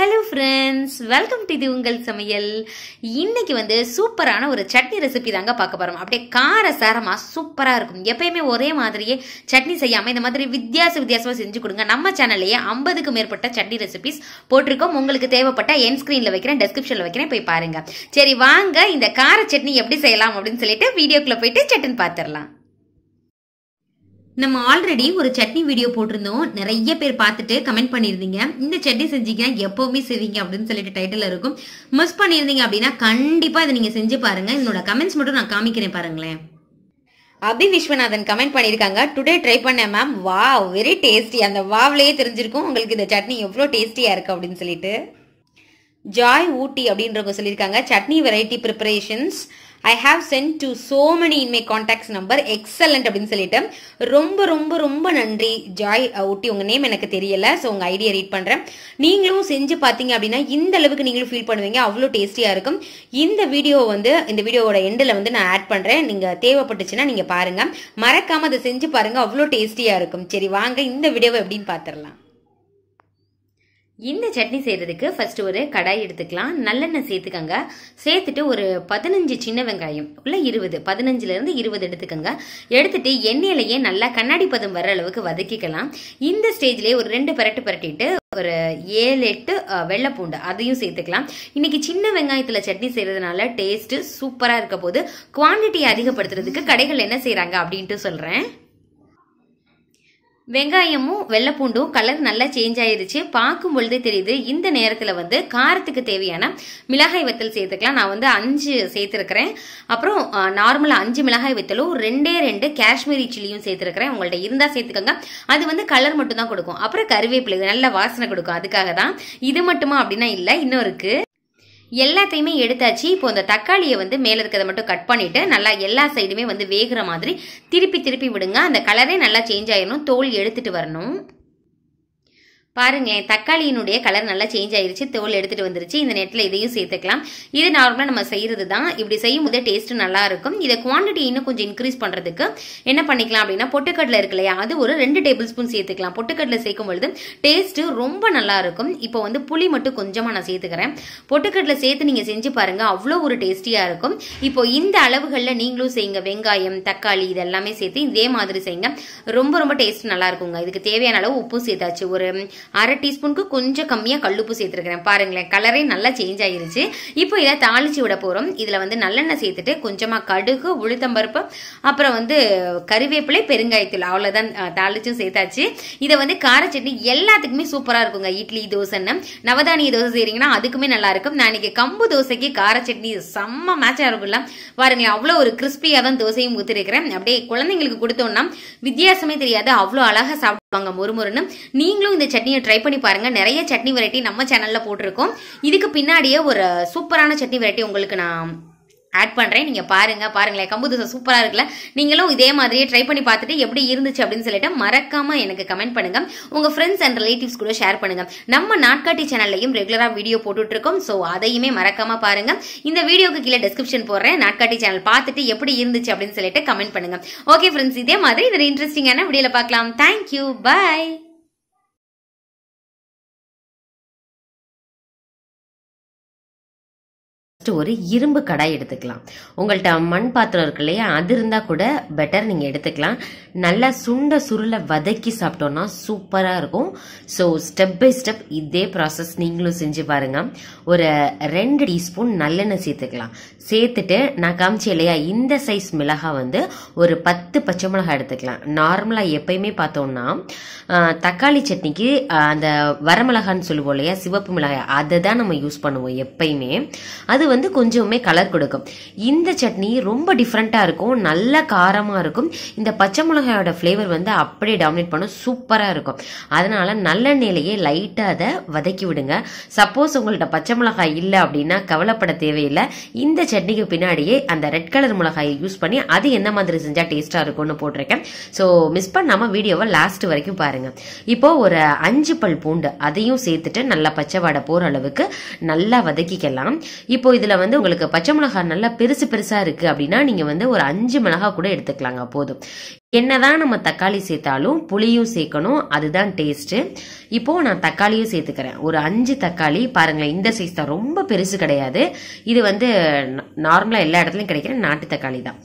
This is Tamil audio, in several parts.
ஹலோ ஃப்ரெண்ட்ஸ் வெல்கம் டு இது உங்கள் சமையல் இன்னைக்கு வந்து சூப்பரான ஒரு சட்னி ரெசிபி தாங்க பார்க்க போகிறோம் அப்படியே கார சாரமாக சூப்பராக இருக்கும் எப்பயுமே ஒரே மாதிரியே சட்னி செய்யாமல் இந்த மாதிரி வித்தியாச வித்தியாசமாக செஞ்சு கொடுங்க நம்ம சேனல்லையே ஐம்பதுக்கும் மேற்பட்ட சட்னி ரெசிபிஸ் போட்டிருக்கோம் உங்களுக்கு தேவைப்பட்ட என் ஸ்க்ரீனில் வைக்கிறேன் டெஸ்கிரிப்ஷனில் வைக்கிறேன் போய் பாருங்கள் சரி வாங்க இந்த கார சட்னி எப்படி செய்யலாம் அப்படின்னு சொல்லிட்டு வீடியோக்குள்ளே போயிட்டு சட்டன் பார்த்துடலாம் நம்ம ஆல்ரெடி ஒரு சட்னி வீடியோ போட்டிருந்தோம் நிறைய பேர் பார்த்துட்டு கமெண்ட் பண்ணியிருந்தீங்க இந்த சட்னி செஞ்சீங்கன்னா எப்பவுமே செய்வீங்க அப்படின்னு சொல்லிட்டு டைட்டில் இருக்கும் மிஸ் பண்ணியிருந்தீங்க அப்படின்னா கண்டிப்பாக இதை நீங்கள் செஞ்சு பாருங்கள் என்னோட கமெண்ட்ஸ் மட்டும் நான் காமிக்கிறேன் பாருங்களேன் அபி விஸ்வநாதன் கமெண்ட் பண்ணியிருக்காங்க டுடே ட்ரை பண்ணேன் மேம் வா வெரி டேஸ்டி அந்த வாவ்லேயே தெரிஞ்சிருக்கும் உங்களுக்கு இந்த சட்னி எவ்வளோ டேஸ்டியாக இருக்குது அப்படின்னு சொல்லிட்டு ஜாய் ஊட்டி அப்படின்றவங்க சொல்லியிருக்காங்க chutney variety preparations I have sent to so many in my contacts number excellent அப்படின்னு சொல்லிட்டு ரொம்ப ரொம்ப ரொம்ப நன்றி ஜாய் ஊட்டி உங்கள் நேம் எனக்கு தெரியல ஸோ உங்கள் ஐடியா ரீட் பண்ணுறேன் நீங்களும் செஞ்சு பார்த்தீங்க அப்படின்னா இந்த அளவுக்கு நீங்களும் ஃபீல் பண்ணுவீங்க அவ்வளோ டேஸ்டியாக இருக்கும் இந்த வீடியோ வந்து இந்த வீடியோவோட எண்டில் வந்து நான் ஆட் பண்ணுறேன் நீங்கள் தேவைப்பட்டுச்சுன்னா நீங்கள் பாருங்கள் மறக்காமல் அதை செஞ்சு பாருங்கள் அவ்வளோ டேஸ்டியா இருக்கும் சரி வாங்க இந்த வீடியோவை எப்படின்னு பாத்திரலாம் இந்த சட்னி செய்கிறதுக்கு ஃபர்ஸ்ட் ஒரு கடாய் எடுத்துக்கலாம் நல்லெண்ணெய் சேர்த்துக்கோங்க சேர்த்துட்டு ஒரு பதினஞ்சு சின்ன வெங்காயம் இல்லை இருபது இருந்து இருபது எடுத்துக்கோங்க எடுத்துட்டு எண்ணெயிலேயே நல்லா கண்ணாடி பதம் வர அளவுக்கு வதக்கிக்கலாம் இந்த ஸ்டேஜ்லேயே ஒரு ரெண்டு பரட்டு பரட்டிட்டு ஒரு ஏழு எட்டு வெள்ளை பூண்டு அதையும் சேர்த்துக்கலாம் இன்னைக்கு சின்ன வெங்காயத்தில் சட்னி செய்கிறதுனால டேஸ்ட்டு சூப்பராக இருக்க போது குவான்டிட்டி அதிகப்படுத்துறதுக்கு கடைகள் என்ன செய்கிறாங்க அப்படின்ட்டு சொல்கிறேன் வெங்காயமும் வெள்ளைப்பூண்டும் கலர் நல்லா சேஞ்ச் ஆயிருச்சு பார்க்கும் பொழுதே தெரியுது இந்த நேரத்தில் வந்து காரத்துக்கு தேவையான மிளகாய் வத்தல் சேர்த்துக்கலாம் நான் வந்து அஞ்சு சேர்த்துருக்கிறேன் அப்புறம் நார்மலாக அஞ்சு மிளகாய் வத்தலும் ரெண்டே ரெண்டு காஷ்மீரி சில்லியும் சேர்த்துருக்கிறேன் உங்கள்ட்ட இருந்தால் சேர்த்துக்கோங்க அது வந்து கலர் மட்டும் தான் கொடுக்கும் அப்புறம் கருவேப்பிலை நல்ல வாசனை கொடுக்கும் அதுக்காக தான் இது மட்டுமா அப்படின்னா இல்லை இன்னும் இருக்குது எல்லாத்தையுமே எடுத்தாச்சு இப்போ இந்த தக்காளியை வந்து மேலே இருக்கிறத மட்டும் கட் பண்ணிவிட்டு நல்லா எல்லா சைடுமே வந்து வேகிற மாதிரி திருப்பி திருப்பி விடுங்க அந்த கலரே நல்லா சேஞ்ச் ஆயிடணும் தோல் எடுத்துகிட்டு வரணும் பாருங்களேன் தக்காளியினுடைய கலர் நல்லா சேஞ்ச் ஆயிருச்சு தோல் எடுத்துட்டு வந்துருச்சு இந்த நெட்டில் இதையும் சேர்த்துக்கலாம் இது நார்மலாக நம்ம செய்யறது தான் இப்படி செய்யும் போது டேஸ்ட் நல்லா இருக்கும் இதை குவான்டிட்டி இன்னும் கொஞ்சம் இன்க்ரீஸ் பண்ணுறதுக்கு என்ன பண்ணிக்கலாம் அப்படின்னா பொட்டுக்கடலை இருக்கு இல்லையா அது ஒரு ரெண்டு டேபிள் ஸ்பூன் சேர்த்துக்கலாம் பொட்டுக்கடலை சேர்க்கும் பொழுது டேஸ்ட்டு ரொம்ப நல்லா இருக்கும் இப்போ வந்து புளி மட்டும் கொஞ்சமாக நான் சேர்த்துக்கிறேன் பொட்டுக்கடலை சேர்த்து நீங்கள் செஞ்சு பாருங்க அவ்வளோ ஒரு டேஸ்டியா இருக்கும் இப்போ இந்த அளவுகளில் நீங்களும் செய்யுங்க வெங்காயம் தக்காளி இதெல்லாமே சேர்த்து இதே மாதிரி செய்யுங்க ரொம்ப ரொம்ப டேஸ்ட் நல்லா இருக்குங்க இதுக்கு தேவையான அளவு உப்பும் சேர்த்தாச்சு ஒரு அரை டீஸ்பூனுக்கு கொஞ்சம் கம்மியாக கல்லுப்பு சேர்த்துருக்கிறேன் பாருங்களேன் கலரே நல்லா சேஞ்ச் ஆகிருச்சு இப்போ இதை தாளிச்சு விட போகிறோம் இதில் வந்து நல்லெண்ணெய் சேர்த்துட்டு கொஞ்சமாக கடுகு உளுத்தம்பருப்பு அப்புறம் வந்து கருவேப்பிலை பெருங்காயத்தூள் அவ்வளோதான் தாளிச்சும் சேர்த்தாச்சு இதை வந்து கார சட்னி எல்லாத்துக்குமே சூப்பராக இருக்குங்க இட்லி தோசைன்னு நவதானிய தோசை செய்கிறீங்கன்னா அதுக்குமே நல்லா இருக்கும் நான் இன்னைக்கு கம்பு தோசைக்கு கார சட்னி செம்ம மேட்சாக இருக்கும்ல பாருங்களேன் அவ்வளோ ஒரு கிறிஸ்பியாக தான் தோசையும் ஊற்றிருக்கிறேன் அப்படியே குழந்தைங்களுக்கு கொடுத்தோம்னா வித்தியாசமே தெரியாது அவ்வளோ அழகாக சாப்பிட்டு வாங்க முறுமுறுன்னு நீங்களும் இந்த சட்னியை ட்ரை பண்ணி பாருங்க நிறைய சட்னி வெரைட்டி நம்ம சேனலில் போட்டிருக்கோம் இதுக்கு பின்னாடியே ஒரு சூப்பரான சட்னி வெரைட்டி உங்களுக்கு நான் ஆட் பண்ணுறேன் நீங்கள் பாருங்கள் பாருங்களேன் கம்பு தோசை சூப்பராக இருக்குல்ல நீங்களும் இதே மாதிரியே ட்ரை பண்ணி பார்த்துட்டு எப்படி இருந்துச்சு அப்படின்னு சொல்லிட்டு மறக்காமல் எனக்கு கமெண்ட் பண்ணுங்கள் உங்கள் ஃப்ரெண்ட்ஸ் அண்ட் ரிலேட்டிவ்ஸ் கூட ஷேர் பண்ணுங்கள் நம்ம நாட்காட்டி சேனல்லையும் ரெகுலராக வீடியோ போட்டுட்ருக்கோம் ஸோ அதையுமே மறக்காமல் பாருங்கள் இந்த வீடியோக்கு கீழே டிஸ்கிரிப்ஷன் போடுறேன் நாட்காட்டி சேனல் பார்த்துட்டு எப்படி இருந்துச்சு அப்படின்னு சொல்லிட்டு கமெண்ட் பண்ணுங்கள் ஓகே ஃப்ரெண்ட்ஸ் இதே மாதிரி இதில் இன்ட்ரெஸ்டிங்கான வீடியோவில் பார்க்கலாம் தேங்க்யூ பாய் ஃபஸ்ட்டு ஒரு இரும்பு கடாய் எடுத்துக்கலாம் உங்கள்கிட்ட மண் பாத்திரம் இருக்கு இல்லையா அது இருந்தால் கூட பெட்டர் நீங்கள் எடுத்துக்கலாம் நல்லா சுண்ட சுருளை வதக்கி சாப்பிட்டோன்னா சூப்பராக இருக்கும் ஸோ ஸ்டெப் பை ஸ்டெப் இதே ப்ராசஸ் நீங்களும் செஞ்சு பாருங்க ஒரு ரெண்டு டீஸ்பூன் நல்லெண்ணெய் சேர்த்துக்கலாம் சேர்த்துட்டு நான் காமிச்சேன் இல்லையா இந்த சைஸ் மிளகாய் வந்து ஒரு பத்து பச்சை மிளகாய் எடுத்துக்கலாம் நார்மலாக எப்பயுமே பார்த்தோம்னா தக்காளி சட்னிக்கு அந்த வரமிளகான்னு சொல்லுவோம் இல்லையா சிவப்பு மிளகாய் அதை தான் நம்ம யூஸ் பண்ணுவோம் எப்பயுமே அது வந்து வந்து கொஞ்சமே கலர் கொடுக்கும் இந்த சட்னி ரொம்ப டிஃப்ரெண்ட்டாக இருக்கும் நல்ல காரமாக இருக்கும் இந்த பச்சை மிளகாயோட ஃப்ளேவர் வந்து அப்படியே டாமினேட் பண்ணும் சூப்பராக இருக்கும் நல்ல நல்லெண்ணெயிலேயே லைட்டாக அதை வதக்கி விடுங்க சப்போஸ் உங்கள்கிட்ட பச்சை மிளகாய் இல்லை அப்படின்னா கவலைப்பட தேவையில்லை இந்த சட்னிக்கு பின்னாடியே அந்த ரெட் கலர் மிளகாயை யூஸ் பண்ணி அது எந்த மாதிரி செஞ்சால் டேஸ்ட்டாக இருக்கும்னு போட்டிருக்கேன் ஸோ மிஸ் பண்ணாமல் வீடியோவை லாஸ்ட் வரைக்கும் பாருங்கள் இப்போ ஒரு அஞ்சு பல் பூண்டு அதையும் சேர்த்துட்டு நல்லா பச்சை வாடை போகிற அளவுக்கு நல்லா வதக்கிக்கலாம் இப்போ இதில் இதில் வந்து உங்களுக்கு பச்சை மிளகாய் நல்லா பெருசு பெருசாக இருக்கு அப்படின்னா நீங்க வந்து ஒரு அஞ்சு மிளகாய் கூட எடுத்துக்கலாங்க போதும் என்னதான் நம்ம தக்காளி சேர்த்தாலும் புளியும் சேர்க்கணும் அதுதான் டேஸ்ட்டு இப்போ நான் தக்காளியும் சேர்த்துக்கிறேன் ஒரு அஞ்சு தக்காளி பாருங்களேன் இந்த சைஸ் தான் ரொம்ப பெருசு கிடையாது இது வந்து நார்மலாக எல்லா இடத்துலையும் கிடைக்கிற நாட்டு தக்காளி தான்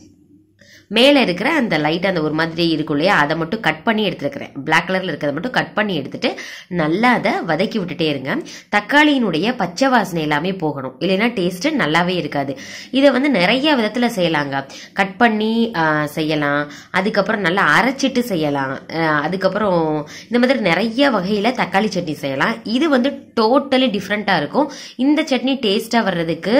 மேலே இருக்கிற அந்த லைட் அந்த ஒரு மாதிரி இருக்கும் இல்லையா அதை மட்டும் கட் பண்ணி எடுத்துருக்கிறேன் பிளாக் கலரில் இருக்கிறத மட்டும் கட் பண்ணி எடுத்துட்டு நல்லா அதை வதக்கி விட்டுட்டே இருங்க தக்காளியினுடைய பச்சை வாசனை எல்லாமே போகணும் இல்லைன்னா டேஸ்ட்டு நல்லாவே இருக்காது இதை வந்து நிறைய விதத்தில் செய்யலாங்க கட் பண்ணி செய்யலாம் அதுக்கப்புறம் நல்லா அரைச்சிட்டு செய்யலாம் அதுக்கப்புறம் இந்த மாதிரி நிறைய வகையில் தக்காளி சட்னி செய்யலாம் இது வந்து டோட்டலி டிஃப்ரெண்ட்டாக இருக்கும் இந்த சட்னி டேஸ்ட்டாக வர்றதுக்கு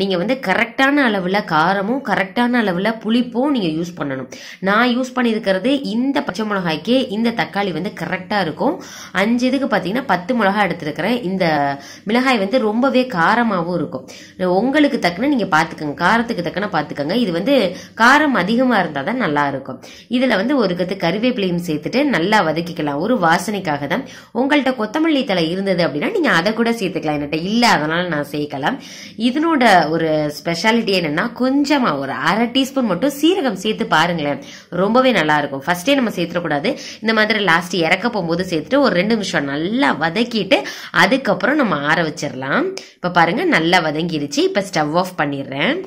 நீங்கள் வந்து கரெக்டான அளவில் காரமும் கரெக்டான அளவில் புளிப்பும் நீங்கள் யூஸ் பண்ணணும் நான் யூஸ் பண்ணியிருக்கிறது இந்த பச்சை மிளகாய்க்கே இந்த தக்காளி வந்து கரெக்டாக இருக்கும் அஞ்சு இதுக்கு பார்த்தீங்கன்னா பத்து மிளகாய் எடுத்துருக்கிறேன் இந்த மிளகாய் வந்து ரொம்பவே காரமாகவும் இருக்கும் உங்களுக்கு தக்கன நீங்கள் பார்த்துக்கோங்க காரத்துக்கு தக்கன பார்த்துக்கோங்க இது வந்து காரம் அதிகமாக இருந்தால் தான் நல்லாயிருக்கும் இதில் வந்து ஒரு கத்து கருவேப்பிலையும் சேர்த்துட்டு நல்லா வதக்கிக்கலாம் ஒரு வாசனைக்காக தான் உங்கள்கிட்ட கொத்தமல்லி தலை இருந்தது அப்படின்னா நீங்க அதை கூட சேர்த்துக்கலாம் என்கிட்ட இல்லை அதனால நான் சேர்க்கலாம் இதனோட ஒரு ஸ்பெஷாலிட்டி என்னன்னா கொஞ்சமா ஒரு அரை டீஸ்பூன் மட்டும் சீரகம் சேர்த்து பாருங்களேன் ரொம்பவே நல்லா இருக்கும் ஃபர்ஸ்டே நம்ம சேர்த்துடக்கூடாது இந்த மாதிரி லாஸ்ட் இறக்க போகும்போது சேர்த்துட்டு ஒரு ரெண்டு நிமிஷம் நல்லா வதக்கிட்டு அதுக்கப்புறம் நம்ம ஆற வச்சிடலாம் இப்போ பாருங்க நல்லா வதங்கிருச்சு இப்போ ஸ்டவ் ஆஃப் பண்ணிடுறேன்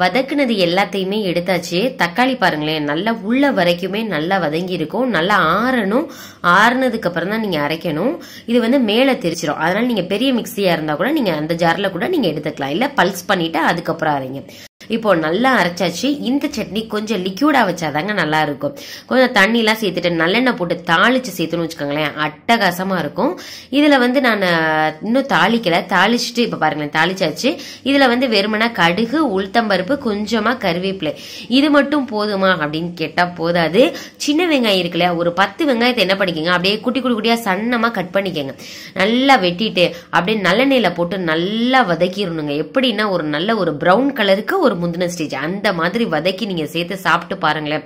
வதக்குனது எல்லாத்தையுமே எடுத்தாச்சு தக்காளி பாருங்களேன் நல்லா உள்ள வரைக்குமே நல்லா வதங்கி இருக்கும் நல்லா ஆறணும் ஆறுனதுக்கு அப்புறம் தான் நீங்க அரைக்கணும் இது வந்து மேலே தெரிச்சிடும் அதனால நீங்க பெரிய மிக்சியா இருந்தா கூட நீங்க அந்த ஜார்ல கூட நீங்க எடுத்துக்கலாம் இல்ல பல்ஸ் பண்ணிட்டு அதுக்கப்புறம் அரைங்க இப்போ நல்லா அரைச்சாச்சு இந்த சட்னி கொஞ்சம் லிக்யூடா வச்சாதாங்க நல்லா இருக்கும் கொஞ்சம் எல்லாம் சேர்த்துட்டு நல்லெண்ணெய் போட்டு தாளிச்சு சேர்த்துன்னு வச்சுக்கோங்களேன் அட்டகாசமா இருக்கும் இதுல வந்து நான் இன்னும் தாளிக்கல தாளிச்சுட்டு இப்ப பாருங்களேன் தாளிச்சாச்சு இதுல வந்து வெறுமனா கடுகு உளுத்தம்பருப்பு கொஞ்சமா கருவேப்பிலை இது மட்டும் போதுமா அப்படின்னு கேட்டா போதாது சின்ன வெங்காயம் இருக்குல்ல ஒரு பத்து வெங்காயத்தை என்ன பண்ணிக்கோங்க அப்படியே குட்டி குட்டி குட்டியா சன்னமா கட் பண்ணிக்கோங்க நல்லா வெட்டிட்டு அப்படியே நல்லெண்ணெயில போட்டு நல்லா வதக்கிடணுங்க எப்படின்னா ஒரு நல்ல ஒரு ப்ரௌன் கலருக்கு ஒரு முந்தின ஸ்டேஜ் அந்த மாதிரி வதக்கி நீங்கள் சேர்த்து சாப்பிட்டு பாருங்களேன்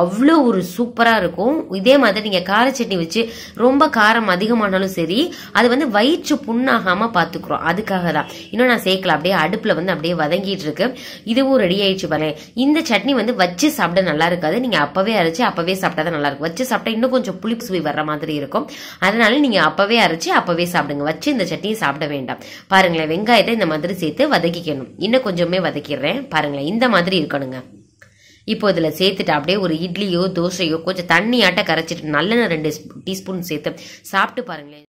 அவ்வளோ ஒரு சூப்பராக இருக்கும் இதே மாதிரி நீங்கள் கார சட்னி வச்சு ரொம்ப காரம் அதிகமானாலும் சரி அது வந்து வயிற்று புண்ணாகாமல் பார்த்துக்குறோம் அதுக்காக தான் இன்னும் நான் சேர்க்கல அப்படியே அடுப்பில் வந்து அப்படியே வதங்கிட்டு இருக்கு இதுவும் ரெடி ஆயிடுச்சு பாருங்க இந்த சட்னி வந்து வச்சு சாப்பிட நல்லா இருக்காது நீங்கள் அப்போவே அரைச்சி அப்போவே சாப்பிட்டா தான் நல்லா இருக்கும் வச்சு சாப்பிட்டா இன்னும் கொஞ்சம் புளிப்பு சுவை வர்ற மாதிரி இருக்கும் அதனால நீங்கள் அப்போவே அரைச்சி அப்போவே சாப்பிடுங்க வச்சு இந்த சட்னியை சாப்பிட வேண்டாம் பாருங்களேன் வெங்காயத்தை இந்த மாதிரி சேர்த்து வதக்கிக்கணும் இன்னும் கொஞ்சமே வதக்கிடுறேன் பாருங்களேன் இந்த மாதிரி இருக்கணுங்க இப்போ இதில் சேர்த்துட்டு அப்படியே ஒரு இட்லியோ தோசையோ கொஞ்சம் தண்ணியாட்ட கரைச்சிட்டு நல்லெண்ணெய் ரெண்டு டீஸ்பூன் சேர்த்து சாப்பிட்டு பாருங்களேன்